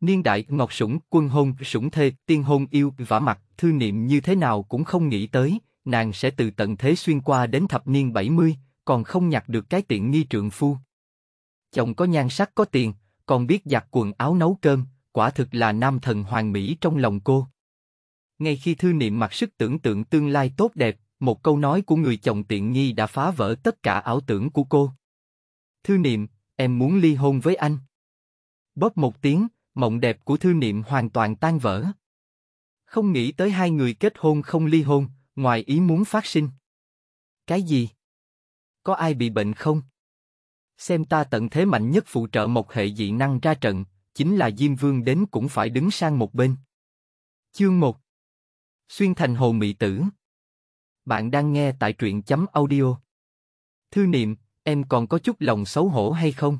niên đại ngọc sủng, quân hôn, sủng thê, tiên hôn yêu, vả mặt, thư niệm như thế nào cũng không nghĩ tới, nàng sẽ từ tận thế xuyên qua đến thập niên 70, còn không nhặt được cái tiện nghi trượng phu. Chồng có nhan sắc có tiền, còn biết giặt quần áo nấu cơm, quả thực là nam thần hoàng mỹ trong lòng cô. Ngay khi thư niệm mặc sức tưởng tượng tương lai tốt đẹp, một câu nói của người chồng tiện nghi đã phá vỡ tất cả ảo tưởng của cô. Thư niệm, em muốn ly hôn với anh. Bóp một tiếng, mộng đẹp của Thư Niệm hoàn toàn tan vỡ. Không nghĩ tới hai người kết hôn không ly hôn, ngoài ý muốn phát sinh. Cái gì? Có ai bị bệnh không? Xem ta tận thế mạnh nhất phụ trợ một hệ dị năng ra trận, chính là Diêm Vương đến cũng phải đứng sang một bên. Chương 1 Xuyên thành hồ mị tử Bạn đang nghe tại truyện chấm audio. Thư niệm, em còn có chút lòng xấu hổ hay không?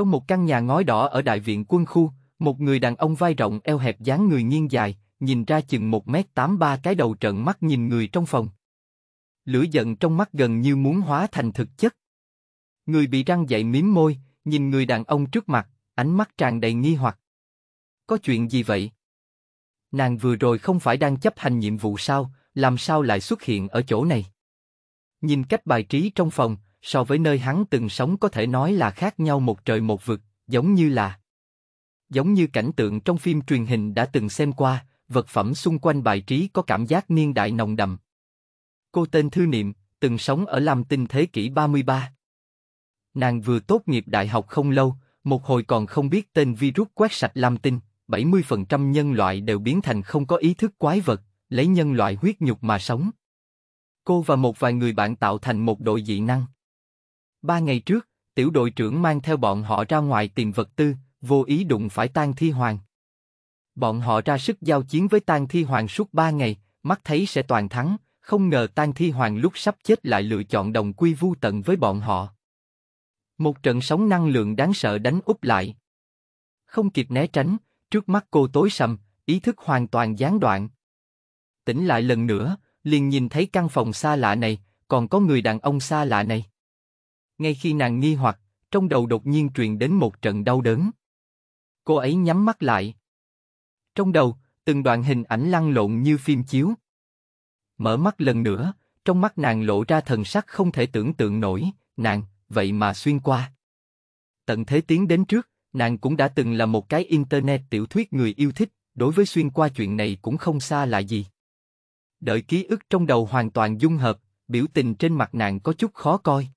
Trong một căn nhà ngói đỏ ở đại viện quân khu, một người đàn ông vai rộng eo hẹp dáng người nghiêng dài, nhìn ra chừng 1m83 cái đầu trận mắt nhìn người trong phòng. Lửa giận trong mắt gần như muốn hóa thành thực chất. Người bị răng dậy miếm môi, nhìn người đàn ông trước mặt, ánh mắt tràn đầy nghi hoặc. Có chuyện gì vậy? Nàng vừa rồi không phải đang chấp hành nhiệm vụ sao, làm sao lại xuất hiện ở chỗ này? Nhìn cách bài trí trong phòng, so với nơi hắn từng sống có thể nói là khác nhau một trời một vực, giống như là giống như cảnh tượng trong phim truyền hình đã từng xem qua, vật phẩm xung quanh bài trí có cảm giác niên đại nồng đậm. Cô tên Thư Niệm, từng sống ở Lam Tinh thế kỷ 33. Nàng vừa tốt nghiệp đại học không lâu, một hồi còn không biết tên virus quét sạch Lam Tinh, 70% nhân loại đều biến thành không có ý thức quái vật, lấy nhân loại huyết nhục mà sống. Cô và một vài người bạn tạo thành một đội dị năng. Ba ngày trước, tiểu đội trưởng mang theo bọn họ ra ngoài tìm vật tư, vô ý đụng phải Tang Thi Hoàng. Bọn họ ra sức giao chiến với Tang Thi Hoàng suốt ba ngày, mắt thấy sẽ toàn thắng, không ngờ Tang Thi Hoàng lúc sắp chết lại lựa chọn đồng quy vu tận với bọn họ. Một trận sóng năng lượng đáng sợ đánh úp lại. Không kịp né tránh, trước mắt cô tối sầm, ý thức hoàn toàn gián đoạn. Tỉnh lại lần nữa, liền nhìn thấy căn phòng xa lạ này, còn có người đàn ông xa lạ này. Ngay khi nàng nghi hoặc, trong đầu đột nhiên truyền đến một trận đau đớn. Cô ấy nhắm mắt lại. Trong đầu, từng đoạn hình ảnh lăn lộn như phim chiếu. Mở mắt lần nữa, trong mắt nàng lộ ra thần sắc không thể tưởng tượng nổi, nàng, vậy mà xuyên qua. Tận thế tiến đến trước, nàng cũng đã từng là một cái internet tiểu thuyết người yêu thích, đối với xuyên qua chuyện này cũng không xa là gì. Đợi ký ức trong đầu hoàn toàn dung hợp, biểu tình trên mặt nàng có chút khó coi.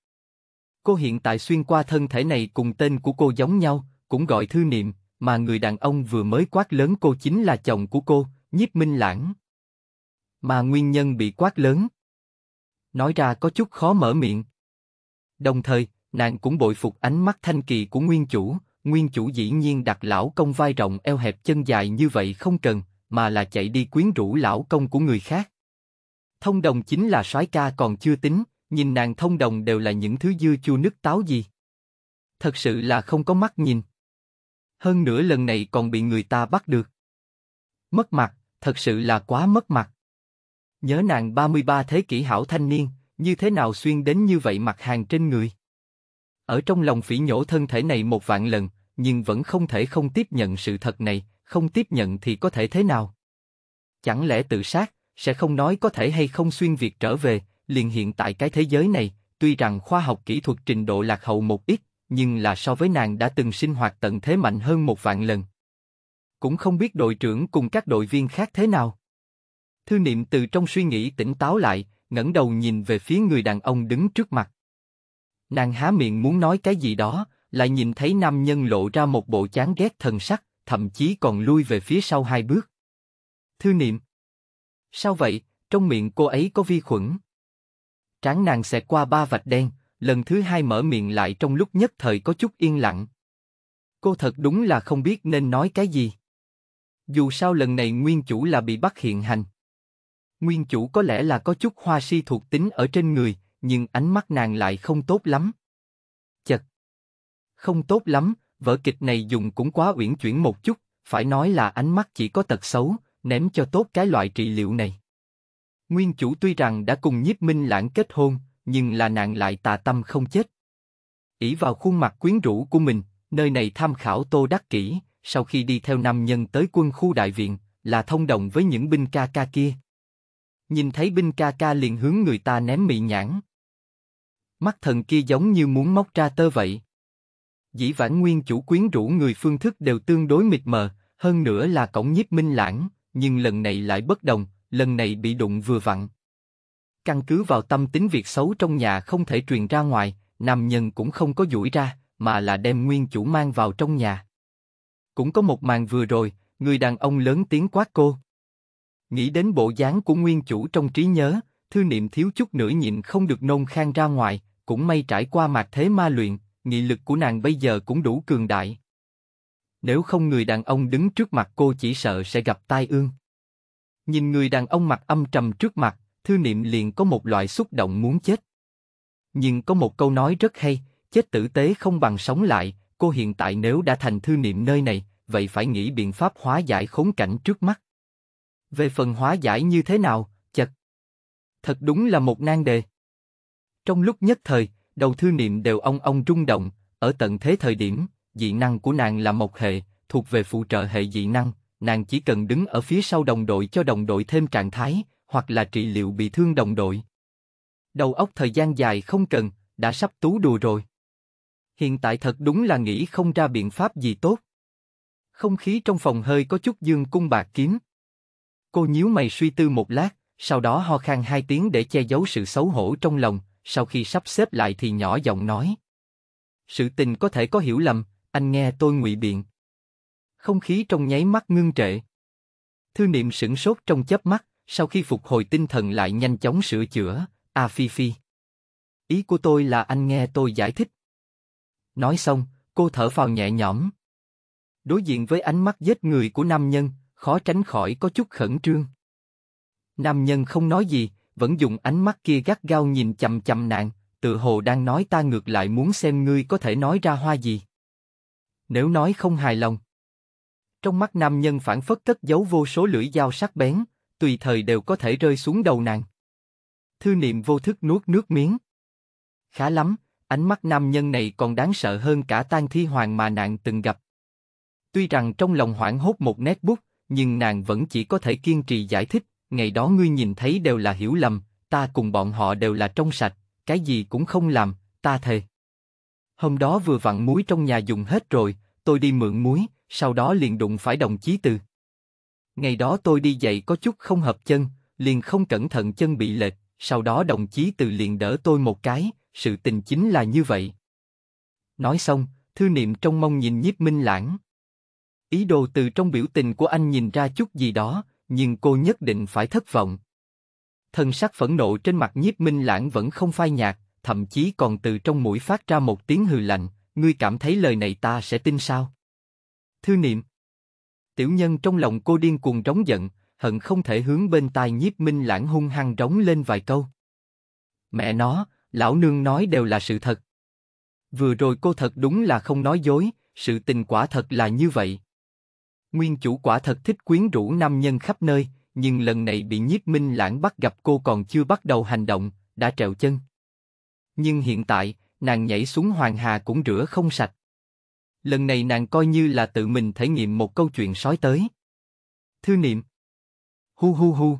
Cô hiện tại xuyên qua thân thể này cùng tên của cô giống nhau, cũng gọi thư niệm, mà người đàn ông vừa mới quát lớn cô chính là chồng của cô, nhiếp minh lãng. Mà nguyên nhân bị quát lớn. Nói ra có chút khó mở miệng. Đồng thời, nàng cũng bội phục ánh mắt thanh kỳ của nguyên chủ, nguyên chủ dĩ nhiên đặt lão công vai rộng eo hẹp chân dài như vậy không cần, mà là chạy đi quyến rũ lão công của người khác. Thông đồng chính là soái ca còn chưa tính, nhìn nàng thông đồng đều là những thứ dưa chua nước táo gì. Thật sự là không có mắt nhìn. Hơn nữa lần này còn bị người ta bắt được. Mất mặt, thật sự là quá mất mặt. Nhớ nàng 33 thế kỷ hảo thanh niên, như thế nào xuyên đến như vậy mặt hàng trên người. Ở trong lòng phỉ nhổ thân thể này một vạn lần, nhưng vẫn không thể không tiếp nhận sự thật này, không tiếp nhận thì có thể thế nào? Chẳng lẽ tự sát, sẽ không nói có thể hay không xuyên việc trở về, liền hiện tại cái thế giới này, tuy rằng khoa học kỹ thuật trình độ lạc hậu một ít, nhưng là so với nàng đã từng sinh hoạt tận thế mạnh hơn một vạn lần. Cũng không biết đội trưởng cùng các đội viên khác thế nào. Thư niệm từ trong suy nghĩ tỉnh táo lại, ngẩng đầu nhìn về phía người đàn ông đứng trước mặt. Nàng há miệng muốn nói cái gì đó, lại nhìn thấy nam nhân lộ ra một bộ chán ghét thần sắc, thậm chí còn lui về phía sau hai bước. Thư niệm. Sao vậy, trong miệng cô ấy có vi khuẩn? Trán nàng xẹt qua ba vạch đen, lần thứ hai mở miệng lại trong lúc nhất thời có chút yên lặng. Cô thật đúng là không biết nên nói cái gì. Dù sao lần này nguyên chủ là bị bắt hiện hành. Nguyên chủ có lẽ là có chút hoa si thuộc tính ở trên người, nhưng ánh mắt nàng lại không tốt lắm. Chật. Không tốt lắm, vở kịch này dùng cũng quá uyển chuyển một chút, phải nói là ánh mắt chỉ có tật xấu, ném cho tốt cái loại trị liệu này. Nguyên chủ tuy rằng đã cùng nhiếp minh lãng kết hôn, nhưng là nàng lại tà tâm không chết. ỷ vào khuôn mặt quyến rũ của mình, nơi này tham khảo tô đắc kỹ, sau khi đi theo nam nhân tới quân khu đại viện, là thông đồng với những binh ca ca kia. Nhìn thấy binh ca ca liền hướng người ta ném mị nhãn. Mắt thần kia giống như muốn móc ra tơ vậy. Dĩ vãn nguyên chủ quyến rũ người phương thức đều tương đối mịt mờ, hơn nữa là cổng nhiếp minh lãng, nhưng lần này lại bất đồng, lần này bị đụng vừa vặn. Căn cứ vào tâm tính việc xấu trong nhà không thể truyền ra ngoài, nam nhân cũng không có duỗi ra, mà là đem nguyên chủ mang vào trong nhà. Cũng có một màn vừa rồi, người đàn ông lớn tiếng quát cô. Nghĩ đến bộ dáng của nguyên chủ trong trí nhớ, thư niệm thiếu chút nữa nhịn không được nôn khang ra ngoài, cũng may trải qua mạc thế ma luyện, nghị lực của nàng bây giờ cũng đủ cường đại. Nếu không người đàn ông đứng trước mặt cô chỉ sợ sẽ gặp tai ương. Nhìn người đàn ông mặt âm trầm trước mặt, thư niệm liền có một loại xúc động muốn chết. Nhưng có một câu nói rất hay, chết tử tế không bằng sống lại, cô hiện tại nếu đã thành thư niệm nơi này, vậy phải nghĩ biện pháp hóa giải khốn cảnh trước mắt. Về phần hóa giải như thế nào, chật. Thật đúng là một nan đề. Trong lúc nhất thời, đầu thư niệm đều ong ong rung động, ở tận thế thời điểm, dị năng của nàng là một hệ, thuộc về phụ trợ hệ dị năng, nàng chỉ cần đứng ở phía sau đồng đội cho đồng đội thêm trạng thái, hoặc là trị liệu bị thương đồng đội. Đầu óc thời gian dài không cần, đã sắp tú đùa rồi. Hiện tại thật đúng là nghĩ không ra biện pháp gì tốt. Không khí trong phòng hơi có chút dương cung bạc kiếm. Cô nhíu mày suy tư một lát, sau đó ho khan hai tiếng để che giấu sự xấu hổ trong lòng, sau khi sắp xếp lại thì nhỏ giọng nói. Sự tình có thể có hiểu lầm, anh nghe tôi ngụy biện không khí trong nháy mắt ngưng trệ. Thư niệm sửng sốt trong chớp mắt, sau khi phục hồi tinh thần lại nhanh chóng sửa chữa, a phi phi. Ý của tôi là anh nghe tôi giải thích. Nói xong, cô thở phào nhẹ nhõm. Đối diện với ánh mắt giết người của nam nhân, khó tránh khỏi có chút khẩn trương. Nam nhân không nói gì, vẫn dùng ánh mắt kia gắt gao nhìn chầm chầm nàng, tự hồ đang nói ta ngược lại muốn xem ngươi có thể nói ra hoa gì. Nếu nói không hài lòng, trong mắt nam nhân phản phất cất giấu vô số lưỡi dao sắc bén, tùy thời đều có thể rơi xuống đầu nàng. Thư niệm vô thức nuốt nước miếng. Khá lắm, ánh mắt nam nhân này còn đáng sợ hơn cả tan thi hoàng mà nàng từng gặp. Tuy rằng trong lòng hoảng hốt một nét bút, nhưng nàng vẫn chỉ có thể kiên trì giải thích, ngày đó ngươi nhìn thấy đều là hiểu lầm, ta cùng bọn họ đều là trong sạch, cái gì cũng không làm, ta thề. Hôm đó vừa vặn muối trong nhà dùng hết rồi, tôi đi mượn muối, sau đó liền đụng phải đồng chí từ. Ngày đó tôi đi dậy có chút không hợp chân, liền không cẩn thận chân bị lệch, sau đó đồng chí từ liền đỡ tôi một cái, sự tình chính là như vậy. Nói xong, thư niệm trong mong nhìn nhiếp minh lãng. Ý đồ từ trong biểu tình của anh nhìn ra chút gì đó, nhưng cô nhất định phải thất vọng. Thần sắc phẫn nộ trên mặt nhiếp minh lãng vẫn không phai nhạt, thậm chí còn từ trong mũi phát ra một tiếng hừ lạnh, ngươi cảm thấy lời này ta sẽ tin sao? Thư niệm. Tiểu nhân trong lòng cô điên cuồng trống giận, hận không thể hướng bên tai nhiếp minh lãng hung hăng trống lên vài câu. Mẹ nó, lão nương nói đều là sự thật. Vừa rồi cô thật đúng là không nói dối, sự tình quả thật là như vậy. Nguyên chủ quả thật thích quyến rũ nam nhân khắp nơi, nhưng lần này bị nhiếp minh lãng bắt gặp cô còn chưa bắt đầu hành động, đã trèo chân. Nhưng hiện tại, nàng nhảy xuống hoàng hà cũng rửa không sạch lần này nàng coi như là tự mình thể nghiệm một câu chuyện sói tới. Thư niệm. Hu hu hu.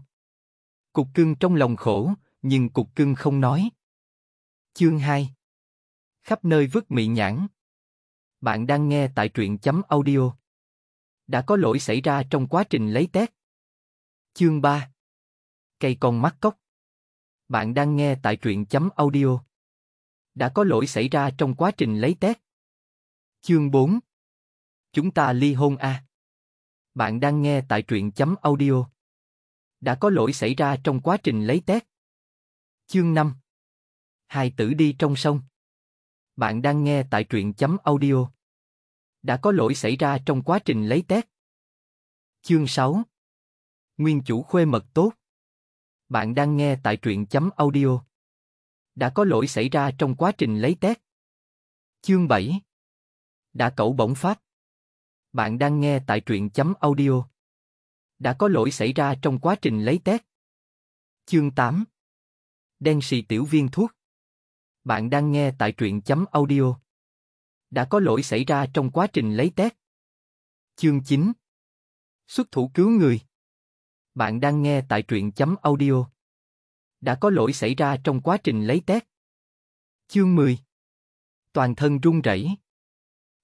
Cục cưng trong lòng khổ, nhưng cục cưng không nói. Chương 2 Khắp nơi vứt mị nhãn Bạn đang nghe tại truyện chấm audio. Đã có lỗi xảy ra trong quá trình lấy tét Chương 3 Cây con mắt cốc Bạn đang nghe tại truyện chấm audio. Đã có lỗi xảy ra trong quá trình lấy tét Chương 4 Chúng ta ly hôn a. À? Bạn đang nghe tại truyện chấm audio. Đã có lỗi xảy ra trong quá trình lấy tét. Chương 5 Hai tử đi trong sông. Bạn đang nghe tại truyện chấm audio. Đã có lỗi xảy ra trong quá trình lấy tét. Chương 6 Nguyên chủ khuê mật tốt. Bạn đang nghe tại truyện chấm audio. Đã có lỗi xảy ra trong quá trình lấy tét. Chương 7 đã cẩu bỗng phát. Bạn đang nghe tại truyện chấm audio. Đã có lỗi xảy ra trong quá trình lấy test. Chương 8 Đen xì tiểu viên thuốc Bạn đang nghe tại truyện chấm audio. Đã có lỗi xảy ra trong quá trình lấy test. Chương 9 Xuất thủ cứu người Bạn đang nghe tại truyện chấm audio. Đã có lỗi xảy ra trong quá trình lấy test. Chương 10 Toàn thân run rẩy